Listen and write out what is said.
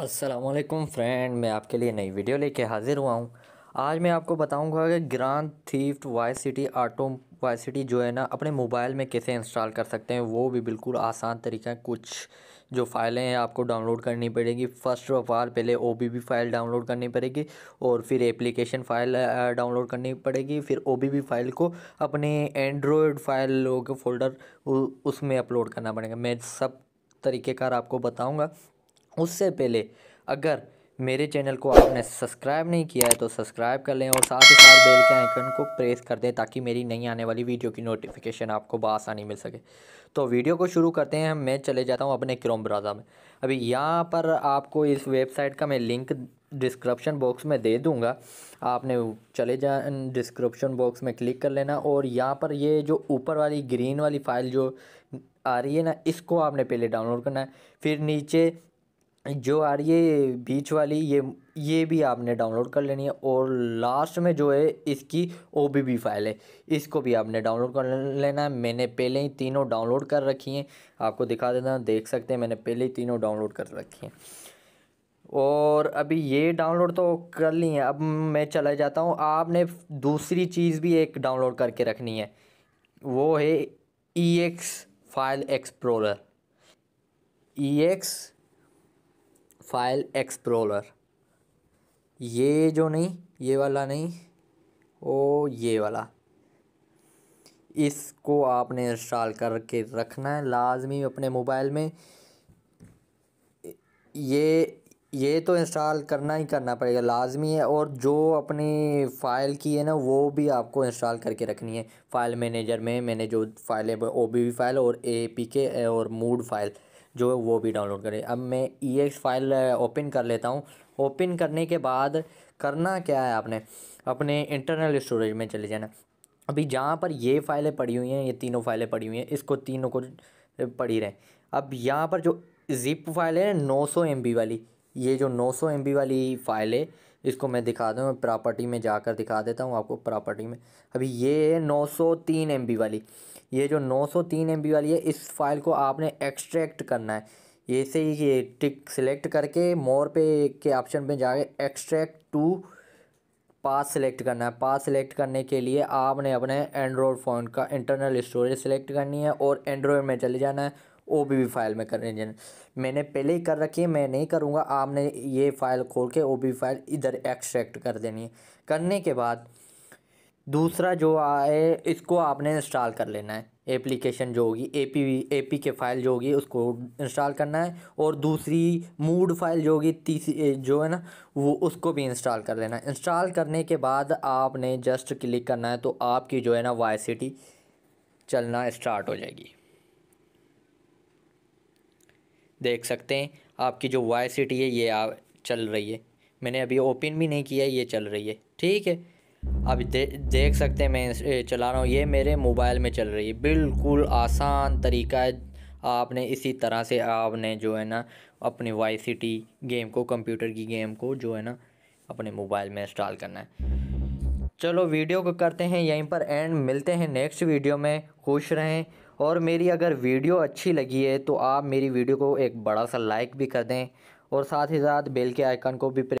Aslam friend मैं आपके लिए नई वीडियो लेके हाज़िर हुआ हूँ आज मैं आपको बताऊँगा कि Grand Theft Vice City auto Vice City जो है ना अपने मोबाइल में कैसे इंस्टॉल कर सकते हैं वो भी बिल्कुल आसान तरीका है कुछ जो फाइलें हैं आपको डाउनलोड करनी पड़ेगी फ़र्स्ट ऑफ आल पहले ओ फाइल डाउनलोड करनी पड़ेगी और फिर एप्लीकेशन फ़ाइल डाउनलोड करनी पड़ेगी फिर ओ फाइल को अपने एंड्रॉयड फ़ाइल के फोल्डर उसमें अपलोड करना पड़ेगा मैं सब तरीक़ेकार आपको बताऊँगा उससे पहले अगर मेरे चैनल को आपने सब्सक्राइब नहीं किया है तो सब्सक्राइब कर लें और साथ ही साथ बेल के आइकन को प्रेस कर दें ताकि मेरी नई आने वाली वीडियो की नोटिफिकेशन आपको बआसानी मिल सके तो वीडियो को शुरू करते हैं मैं चले जाता हूं अपने क्रोम ब्राउज़र में अभी यहाँ पर आपको इस वेबसाइट का मैं लिंक डिस्क्रिप्शन बॉक्स में दे दूँगा आपने चले जा डिस्क्रिप्शन बॉक्स में क्लिक कर लेना और यहाँ पर ये जो ऊपर वाली ग्रीन वाली फाइल जो आ रही है ना इसको आपने पहले डाउनलोड करना है फिर नीचे जो आ रही है बीच वाली ये ये भी आपने डाउनलोड कर लेनी है और लास्ट में जो है इसकी ओ बी बी फाइल है इसको भी आपने डाउनलोड कर लेना है मैंने पहले ही तीनों डाउनलोड कर रखी हैं आपको दिखा देना देख सकते हैं मैंने पहले ही तीनों डाउनलोड कर रखी हैं और अभी ये डाउनलोड तो कर ली है अब मैं चला जाता हूँ आपने दूसरी चीज़ भी एक डाउनलोड करके रखनी है वो है E X file explorer E X file explorer ये जो नहीं ये वाला नहीं ओ ये वाला इसको आपने इंस्टॉल करके रखना है लाजमी अपने मोबाइल में ये ये तो इंस्टॉल करना ही करना पड़ेगा लाजमी है और जो अपनी फ़ाइल की है ना वो भी आपको इंस्टॉल करके रखनी है फ़ाइल मैनेजर में मैंने जो फाइल है ओ बी वी फाइल और ए पी के और मूड फाइल जो है वो भी डाउनलोड करें अब मैं ई एक्स फाइल ओपन कर लेता हूँ ओपन करने के बाद करना क्या है आपने अपने इंटरनल स्टोरेज में चले जाना अभी जहाँ पर ये फाइलें पड़ी हुई हैं ये तीनों फाइलें पड़ी हुई हैं इसको तीनों को पड़ी रहें अब यहाँ पर जो जिप फाइल है नौ सौ एम बी वाली ये जो नौ सौ एम बी वाली फाइल है इसको मैं दिखा दूँ प्रॉपर्टी में जाकर दिखा देता हूँ आपको प्रॉपर्टी में अभी ये है नौ सौ तीन एम बी वाली ये जो नौ सौ तीन एम बी वाली है इस फाइल को आपने एक्सट्रैक्ट करना है ऐसे ही ये टिक सिलेक्ट करके मोर पे के ऑप्शन पे जाके एक्सट्रैक्ट टू पास सिलेक्ट करना है पास सिलेक्ट करने के लिए आपने अपने एंड्रॉयड फ़ोन का इंटरनल स्टोरेज सिलेक्ट करनी है और एंड्रॉयड में चले जाना है ओ बी फाइल में करें जन मैंने पहले ही कर रखी है मैं नहीं करूँगा आपने ये फाइल खोल के ओ बी फाइल इधर एक्सट्रैक्ट कर देनी है करने के बाद दूसरा जो आए इसको आपने इंस्टॉल कर लेना है एप्लीकेशन जो होगी ए पी ए पी के फाइल जो होगी उसको इंस्टॉल करना है और दूसरी मूड फाइल जो होगी तीसरी जो है ना वो उसको भी इंस्टॉल कर लेना है इंस्टॉल करने के बाद आपने जस्ट क्लिक करना है तो आपकी जो है ना वाई सिटी चलना स्टार्ट हो जाएगी देख सकते हैं आपकी जो वाई सी टी है ये आ चल रही है मैंने अभी ओपन भी नहीं किया है ये चल रही है ठीक है अब दे, देख सकते हैं मैं चला रहा हूँ ये मेरे मोबाइल में चल रही है बिल्कुल आसान तरीका है आपने इसी तरह से आपने जो है ना अपनी वाई सी टी गेम को कंप्यूटर की गेम को जो है ना अपने मोबाइल में इंस्टॉल करना है चलो वीडियो को करते हैं यहीं पर एंड मिलते हैं नेक्स्ट वीडियो में खुश रहें और मेरी अगर वीडियो अच्छी लगी है तो आप मेरी वीडियो को एक बड़ा सा लाइक भी कर दें और साथ ही साथ बेल के आइकन को भी